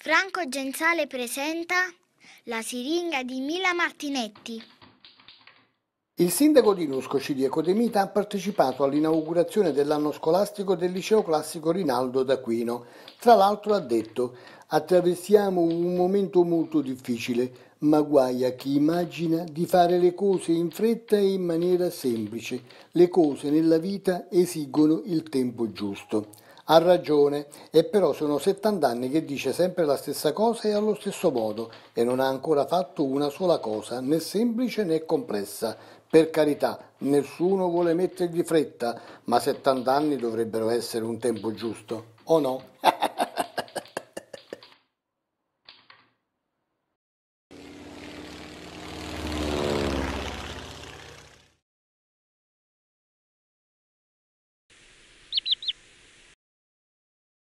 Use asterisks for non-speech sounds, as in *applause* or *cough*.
Franco Genzale presenta La siringa di Mila Martinetti. Il sindaco di Nusco, Ciriaco De Mita, ha partecipato all'inaugurazione dell'anno scolastico del liceo classico Rinaldo d'Aquino. Tra l'altro ha detto attraversiamo un momento molto difficile, ma guai a chi immagina di fare le cose in fretta e in maniera semplice. Le cose nella vita esigono il tempo giusto. Ha ragione, e però sono 70 anni che dice sempre la stessa cosa e allo stesso modo, e non ha ancora fatto una sola cosa, né semplice né complessa. Per carità, nessuno vuole mettergli fretta, ma 70 anni dovrebbero essere un tempo giusto, o no? *laughs*